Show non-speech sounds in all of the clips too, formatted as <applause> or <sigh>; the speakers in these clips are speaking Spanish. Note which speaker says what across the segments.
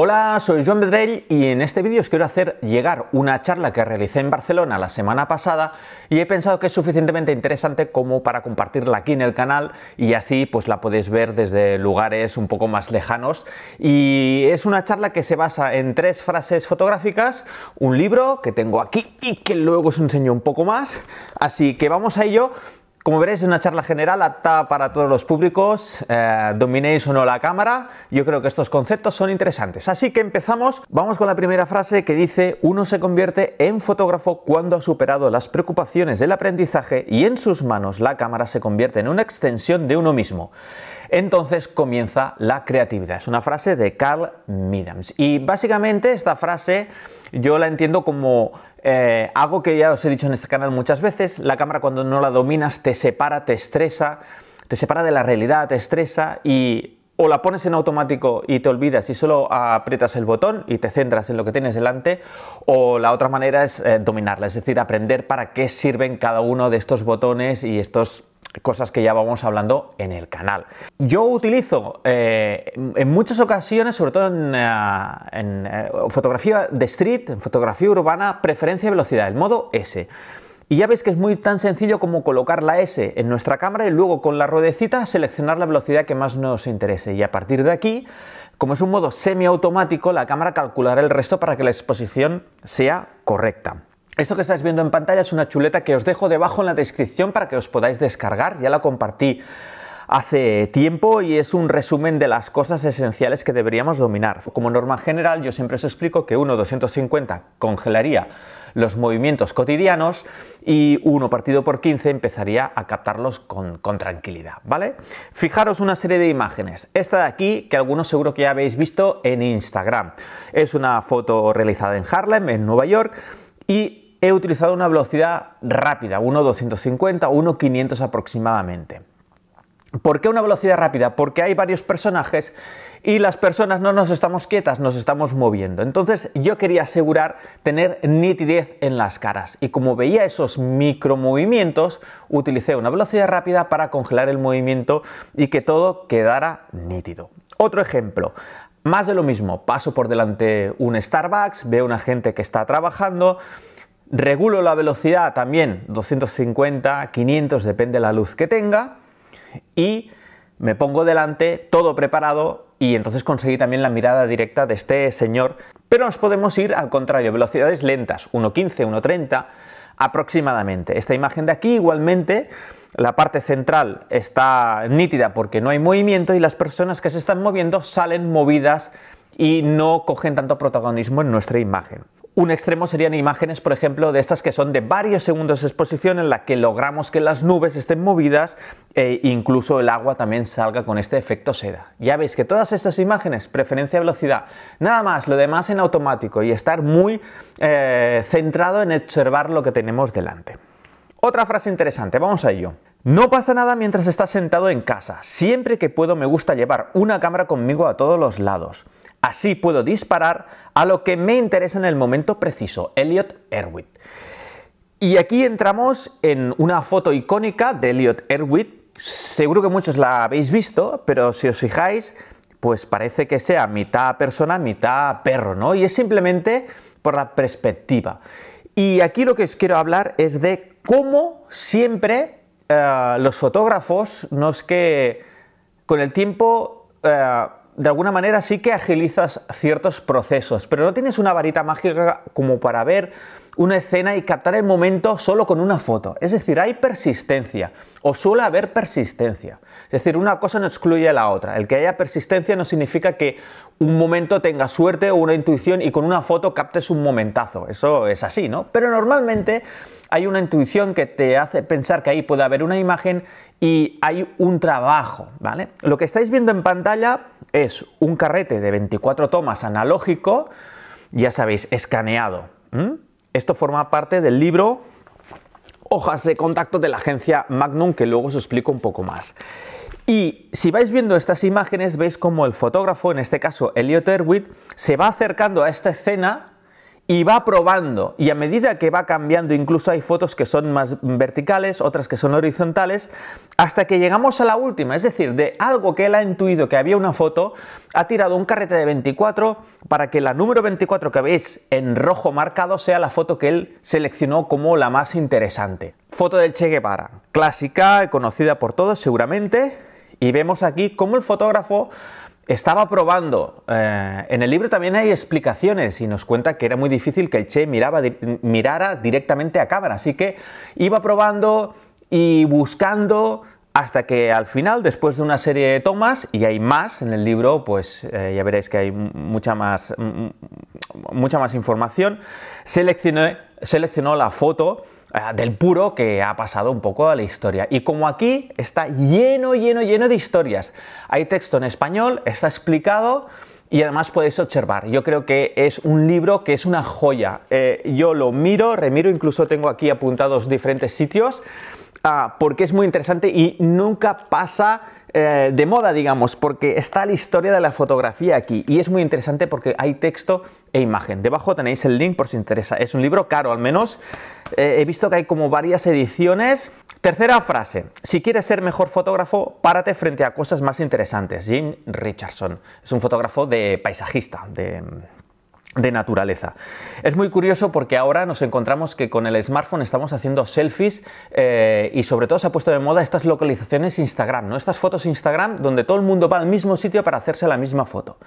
Speaker 1: Hola, soy Joan Bedrell y en este vídeo os quiero hacer llegar una charla que realicé en Barcelona la semana pasada y he pensado que es suficientemente interesante como para compartirla aquí en el canal y así pues la podéis ver desde lugares un poco más lejanos y es una charla que se basa en tres frases fotográficas, un libro que tengo aquí y que luego os enseño un poco más, así que vamos a ello como veréis, es una charla general apta para todos los públicos, eh, dominéis o no la cámara, yo creo que estos conceptos son interesantes. Así que empezamos, vamos con la primera frase que dice, uno se convierte en fotógrafo cuando ha superado las preocupaciones del aprendizaje y en sus manos la cámara se convierte en una extensión de uno mismo. Entonces comienza la creatividad. Es una frase de Carl Midams. Y básicamente esta frase yo la entiendo como eh, algo que ya os he dicho en este canal muchas veces, la cámara cuando no la dominas te separa, te estresa, te separa de la realidad, te estresa y o la pones en automático y te olvidas y solo aprietas el botón y te centras en lo que tienes delante, o la otra manera es eh, dominarla, es decir, aprender para qué sirven cada uno de estos botones y estos cosas que ya vamos hablando en el canal. Yo utilizo eh, en muchas ocasiones, sobre todo en, eh, eh, fotografía de street, en fotografía urbana, preferencia de velocidad, el modo S. Y ya veis que es muy tan sencillo como colocar la S en nuestra cámara y luego con la ruedecita seleccionar la velocidad que más nos interese. Y a partir de aquí, como es un modo semiautomático, la cámara calculará el resto para que la exposición sea correcta. Esto que estáis viendo en pantalla es una chuleta que os dejo debajo en la descripción para que os podáis descargar, ya la compartí hace tiempo y es un resumen de las cosas esenciales que deberíamos dominar. Como norma general, yo siempre os explico que 1.250 congelaría los movimientos cotidianos y 1 partido por 15 empezaría a captarlos con, tranquilidad, ¿vale? Fijaros una serie de imágenes. Esta de aquí, que algunos seguro que ya habéis visto en Instagram. Es una foto realizada en Harlem, en Nueva York, y he utilizado una velocidad rápida, 1.250, 1.500 aproximadamente. ¿Por qué una velocidad rápida? Porque hay varios personajes y las personas no nos estamos quietas, nos estamos moviendo. Entonces yo quería asegurar tener nitidez en las caras y como veía esos micromovimientos, utilicé una velocidad rápida para congelar el movimiento y que todo quedara nítido. Otro ejemplo, más de lo mismo, paso por delante un Starbucks, veo una gente que está trabajando, Regulo la velocidad también 250, 500, depende de la luz que tenga. Y me pongo delante, todo preparado, y entonces conseguí también la mirada directa de este señor. Pero nos podemos ir al contrario, velocidades lentas, 1.15, 1.30 aproximadamente. Esta imagen de aquí igualmente, la parte central está nítida porque no hay movimiento y las personas que se están moviendo salen movidas y no cogen tanto protagonismo en nuestra imagen. Un extremo serían imágenes, por ejemplo, de estas que son de varios segundos de exposición en la que logramos que las nubes estén movidas e incluso el agua también salga con este efecto seda. Ya veis que todas estas imágenes, preferencia velocidad, nada más, lo demás en automático y estar muy eh, centrado en observar lo que tenemos delante. Otra frase interesante, vamos a ello. No pasa nada mientras estás sentado en casa. Siempre que puedo me gusta llevar una cámara conmigo a todos los lados. Así puedo disparar a lo que me interesa en el momento preciso, Elliot Erwitt. Y aquí entramos en una foto icónica de Elliot Erwitt. Seguro que muchos la habéis visto, pero si os fijáis, pues parece que sea mitad persona, mitad perro, ¿no? Y es simplemente por la perspectiva. Y aquí lo que os quiero hablar es de cómo siempre eh, los fotógrafos, no es que con el tiempo eh, de alguna manera sí que agilizas ciertos procesos, pero no tienes una varita mágica como para ver una escena y captar el momento solo con una foto. Es decir, hay persistencia o suele haber persistencia. Es decir, una cosa no excluye a la otra. El que haya persistencia no significa que un momento tenga suerte o una intuición y con una foto captes un momentazo. Eso es así, ¿no? Pero normalmente hay una intuición que te hace pensar que ahí puede haber una imagen y hay un trabajo, ¿vale? Lo que estáis viendo en pantalla es un carrete de 24 tomas analógico, ya sabéis, escaneado. Esto forma parte del libro Hojas de contacto de la agencia Magnum, que luego os explico un poco más. Y si vais viendo estas imágenes, veis como el fotógrafo, en este caso Elliot Erwitt, se va acercando a esta escena y va probando. Y a medida que va cambiando, incluso hay fotos que son más verticales, otras que son horizontales, hasta que llegamos a la última. Es decir, de algo que él ha intuido que había una foto, ha tirado un carrete de 24 para que la número 24 que veis en rojo marcado sea la foto que él seleccionó como la más interesante. Foto del Che Guevara, clásica, conocida por todos seguramente. Y vemos aquí cómo el fotógrafo estaba probando. Eh, en el libro también hay explicaciones y nos cuenta que era muy difícil que el Che miraba, mirara directamente a cámara, así que iba probando y buscando hasta que al final, después de una serie de tomas, y hay más en el libro, pues eh, ya veréis que hay mucha más, mucha más información, seleccioné seleccionó la foto eh, del puro que ha pasado un poco a la historia. Y como aquí está lleno, lleno, lleno de historias. Hay texto en español, está explicado y además podéis observar. Yo creo que es un libro que es una joya. Eh, yo lo miro, remiro, incluso tengo aquí apuntados diferentes sitios ah, porque es muy interesante y nunca pasa eh, de moda, digamos, porque está la historia de la fotografía aquí y es muy interesante porque hay texto e imagen. Debajo tenéis el link por si interesa. Es un libro caro, al menos. Eh, he visto que hay como varias ediciones. Tercera frase. Si quieres ser mejor fotógrafo, párate frente a cosas más interesantes. Jim Richardson. Es un fotógrafo de paisajista, de de naturaleza. Es muy curioso porque ahora nos encontramos que con el smartphone estamos haciendo selfies eh, y sobre todo se ha puesto de moda estas localizaciones Instagram, ¿no? estas fotos Instagram donde todo el mundo va al mismo sitio para hacerse la misma foto.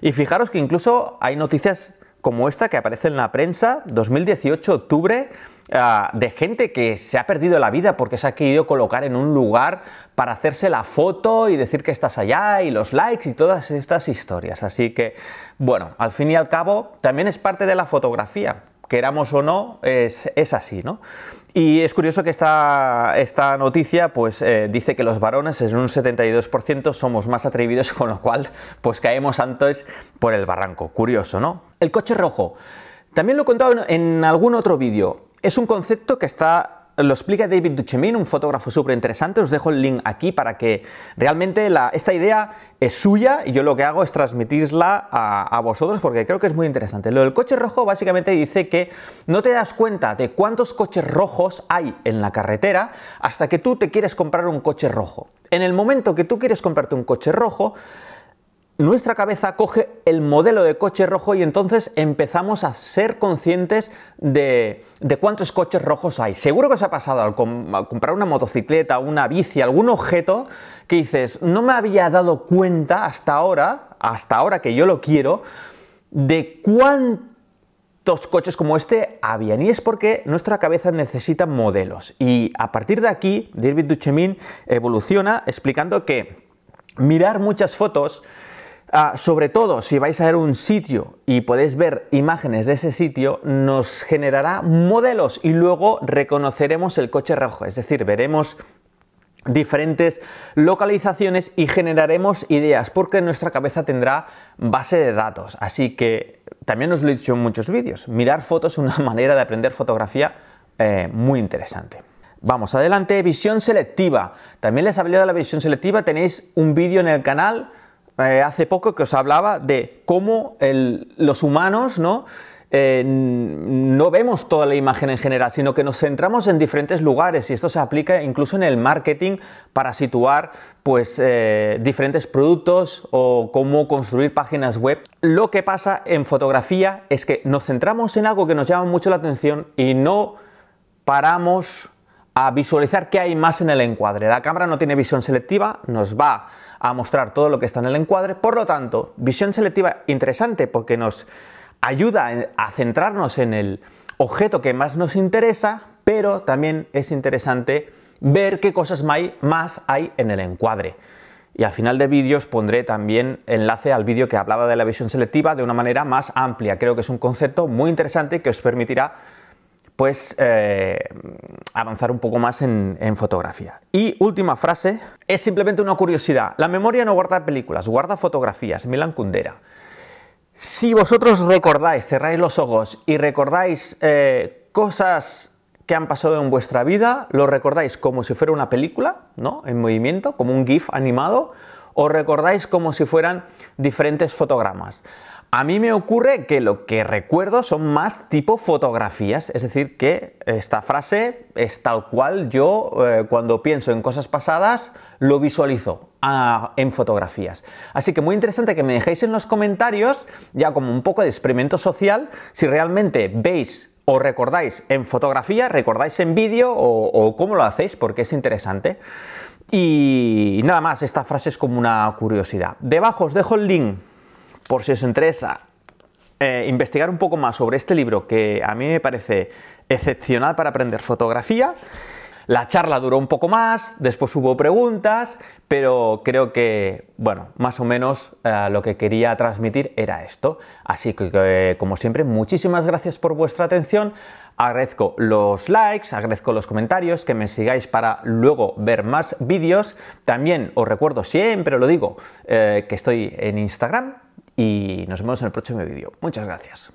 Speaker 1: Y fijaros que incluso hay noticias como esta que aparece en la prensa, 2018, octubre, ah, de gente que se ha perdido la vida porque se ha querido colocar en un lugar para hacerse la foto y decir que estás allá y los likes y todas estas historias. Así que, bueno, al fin y al cabo, también es parte de la fotografía queramos o no, es, así, ¿no? Y es curioso que esta, esta noticia pues, eh, dice que los varones en un 72% somos más atrevidos, <laughs> con lo cual pues caemos antes por el barranco. Curioso, ¿no? El coche rojo. También lo he contado en, en algún otro vídeo. Es un concepto que está lo explica David Duchemin, un fotógrafo súper interesante. Os dejo el link aquí para que realmente esta idea es suya y yo lo que hago es transmitirla a, a, vosotros porque creo que es muy interesante. Lo del coche rojo básicamente dice que no te das cuenta de cuántos coches rojos hay en la carretera hasta que tú te quieres comprar un coche rojo. En el momento que tú quieres comprarte un coche rojo, nuestra cabeza coge el modelo de coche rojo y entonces empezamos a ser conscientes de, cuántos coches rojos hay. Seguro que os ha pasado al, comprar una motocicleta, una bici, algún objeto que dices, no me había dado cuenta hasta ahora, hasta ahora que yo lo quiero, de cuántos coches como este habían. Y es porque nuestra cabeza necesita modelos. Y a partir de aquí, David Duchemin evoluciona explicando que mirar muchas fotos Ah, sobre todo, si vais a ver un sitio y podéis ver imágenes de ese sitio, nos generará modelos y luego reconoceremos el coche rojo, es decir, veremos diferentes localizaciones y generaremos ideas porque nuestra cabeza tendrá base de datos. Así que también os lo he dicho en muchos vídeos, mirar fotos es una <laughs> manera de aprender fotografía eh, muy interesante. Vamos adelante, visión selectiva. También les hablé de la visión selectiva, tenéis un vídeo en el canal eh, hace poco que os hablaba de cómo los humanos, eh, ¿no? vemos toda la imagen en general, sino que nos centramos en diferentes lugares y esto se aplica incluso en el marketing para situar pues, eh, diferentes productos o cómo construir páginas web. Lo que pasa en fotografía es que nos centramos en algo que nos llama mucho la atención y no paramos a visualizar qué hay más en el encuadre. La cámara no tiene visión selectiva, nos va a mostrar todo lo que está en el encuadre. Por lo tanto, visión selectiva interesante porque nos ayuda a centrarnos en el objeto que más nos interesa, pero también es interesante ver qué cosas más hay en el encuadre. Y al final de vídeo os pondré también enlace al vídeo que hablaba de la visión selectiva de una manera más amplia. Creo que es un concepto muy interesante que os permitirá pues avanzar un poco más en, fotografía. Y última frase, es simplemente una curiosidad. La memoria no guarda películas, guarda fotografías, Milan Kundera. Si vosotros recordáis, cerráis los ojos y recordáis eh, cosas que han pasado en vuestra vida, lo recordáis como si fuera una película, ¿no? En movimiento, como un GIF animado, o recordáis como si fueran diferentes fotogramas. A mí me ocurre que lo que recuerdo son más tipo fotografías, es decir, que esta frase es tal cual yo eh, cuando pienso en cosas pasadas lo visualizo ah, en fotografías. Así que muy interesante que me dejéis en los comentarios, ya como un poco de experimento social, si realmente veis o recordáis en fotografía, recordáis en vídeo o, o, cómo lo hacéis, porque es interesante. Y nada más, esta frase es como una curiosidad. Debajo os dejo el link por si os interesa eh, investigar un poco más sobre este libro que a mí me parece excepcional para aprender fotografía. La charla duró un poco más, después hubo preguntas, pero creo que, bueno, más o menos eh, lo que quería transmitir era esto. Así que, eh, como siempre, muchísimas gracias por vuestra atención. Agradezco los likes, agradezco los comentarios, que me sigáis para luego ver más vídeos. También os recuerdo, siempre lo digo, eh, que estoy en Instagram y nos vemos en el próximo vídeo. Muchas gracias.